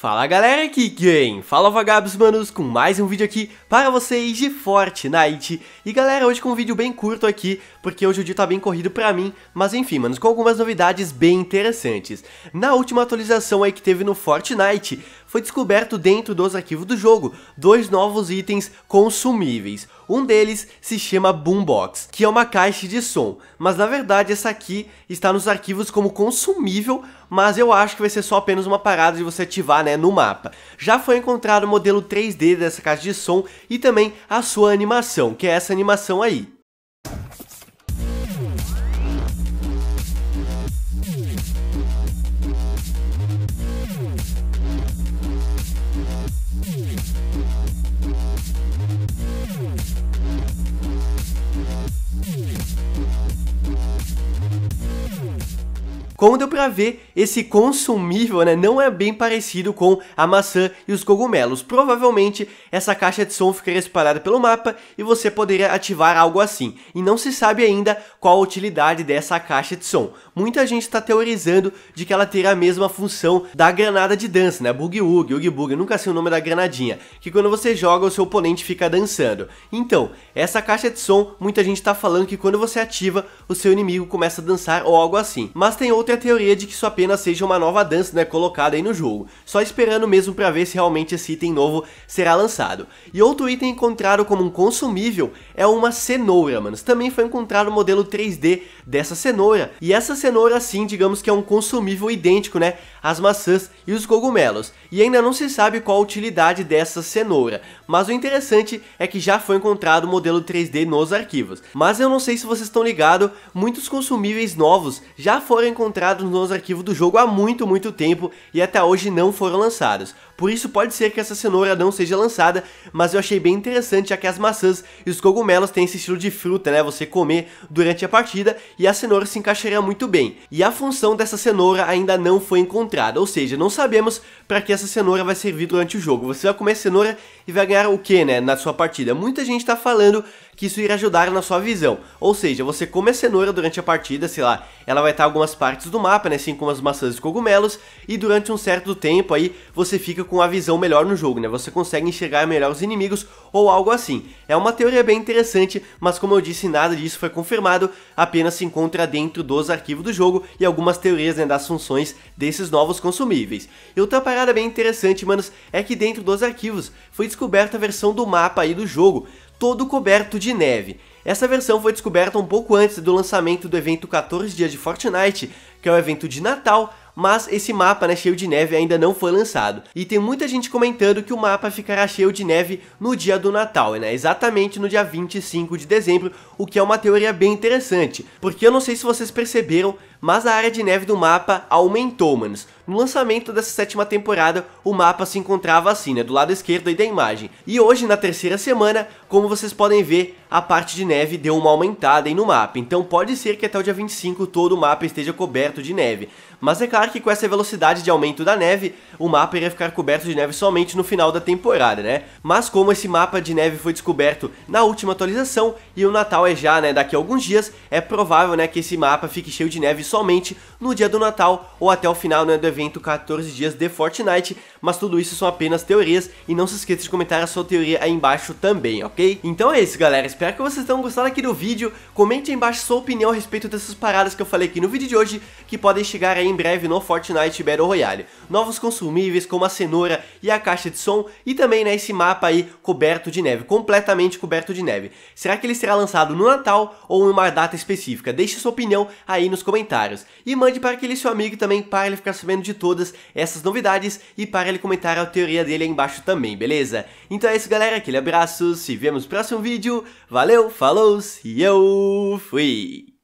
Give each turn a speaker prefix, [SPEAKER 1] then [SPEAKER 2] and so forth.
[SPEAKER 1] Fala galera, aqui quem? Fala vagabos manos com mais um vídeo aqui para vocês de Fortnite E galera, hoje com um vídeo bem curto aqui, porque hoje o dia tá bem corrido pra mim Mas enfim, manos, com algumas novidades bem interessantes Na última atualização aí que teve no Fortnite Foi descoberto dentro dos arquivos do jogo, dois novos itens consumíveis um deles se chama Boombox, que é uma caixa de som, mas na verdade essa aqui está nos arquivos como consumível, mas eu acho que vai ser só apenas uma parada de você ativar né, no mapa. Já foi encontrado o modelo 3D dessa caixa de som e também a sua animação, que é essa animação aí. Como deu pra ver, esse consumível né, não é bem parecido com a maçã e os cogumelos. Provavelmente essa caixa de som ficaria espalhada pelo mapa e você poderia ativar algo assim. E não se sabe ainda qual a utilidade dessa caixa de som. Muita gente está teorizando de que ela terá a mesma função da granada de dança, né? Boogie Woogie, Oogie Boogie, nunca sei o nome da granadinha. Que quando você joga, o seu oponente fica dançando. Então, essa caixa de som, muita gente está falando que quando você ativa, o seu inimigo começa a dançar ou algo assim. Mas tem outro tem a teoria de que isso apenas seja uma nova dança né, colocada aí no jogo, só esperando mesmo para ver se realmente esse item novo será lançado. E outro item encontrado como um consumível é uma cenoura, manos. Também foi encontrado o modelo 3D dessa cenoura, e essa cenoura sim, digamos que é um consumível idêntico, né, às maçãs e os cogumelos. E ainda não se sabe qual a utilidade dessa cenoura, mas o interessante é que já foi encontrado o modelo 3D nos arquivos. Mas eu não sei se vocês estão ligados, muitos consumíveis novos já foram encontrados encontrados nos arquivos do jogo há muito, muito tempo e até hoje não foram lançados. Por isso pode ser que essa cenoura não seja lançada, mas eu achei bem interessante já que as maçãs e os cogumelos têm esse estilo de fruta, né, você comer durante a partida e a cenoura se encaixaria muito bem. E a função dessa cenoura ainda não foi encontrada, ou seja, não sabemos para que essa cenoura vai servir durante o jogo. Você vai comer cenoura e vai ganhar o que, né, na sua partida? Muita gente está falando que isso irá ajudar na sua visão, ou seja, você come a cenoura durante a partida, sei lá, ela vai estar algumas partes partes do mapa, né, assim como as maçãs e cogumelos, e durante um certo tempo aí você fica com a visão melhor no jogo, né, você consegue enxergar melhor os inimigos ou algo assim. É uma teoria bem interessante, mas como eu disse, nada disso foi confirmado, apenas se encontra dentro dos arquivos do jogo e algumas teorias né, das funções desses novos consumíveis. E outra parada bem interessante, manos, é que dentro dos arquivos foi descoberta a versão do mapa aí do jogo, todo coberto de neve. Essa versão foi descoberta um pouco antes do lançamento do evento 14 dias de Fortnite, que é o evento de Natal, mas esse mapa né, cheio de neve ainda não foi lançado. E tem muita gente comentando que o mapa ficará cheio de neve no dia do Natal, né, exatamente no dia 25 de dezembro, o que é uma teoria bem interessante, porque eu não sei se vocês perceberam, mas a área de neve do mapa aumentou, manos. No lançamento dessa sétima temporada, o mapa se encontrava assim, né, do lado esquerdo aí da imagem. E hoje, na terceira semana, como vocês podem ver, a parte de neve deu uma aumentada aí no mapa. Então pode ser que até o dia 25 todo o mapa esteja coberto de neve. Mas é claro que com essa velocidade de aumento da neve, o mapa iria ficar coberto de neve somente no final da temporada, né? Mas como esse mapa de neve foi descoberto na última atualização e o Natal é já, né, daqui a alguns dias, é provável, né, que esse mapa fique cheio de neve somente no dia do Natal ou até o final né, do evento 14 dias de Fortnite, mas tudo isso são apenas teorias e não se esqueça de comentar a sua teoria aí embaixo também, ok? Então é isso galera, espero que vocês tenham gostado aqui do vídeo, comente aí embaixo sua opinião a respeito dessas paradas que eu falei aqui no vídeo de hoje, que podem chegar aí em breve no Fortnite Battle Royale. Novos consumíveis como a cenoura e a caixa de som e também né, esse mapa aí coberto de neve, completamente coberto de neve. Será que ele será lançado no Natal ou em uma data específica? Deixe sua opinião aí nos comentários comentários. E mande para aquele seu amigo também para ele ficar sabendo de todas essas novidades e para ele comentar a teoria dele aí embaixo também, beleza? Então é isso galera, aquele abraço, se vemos no próximo vídeo, valeu, falou e eu fui!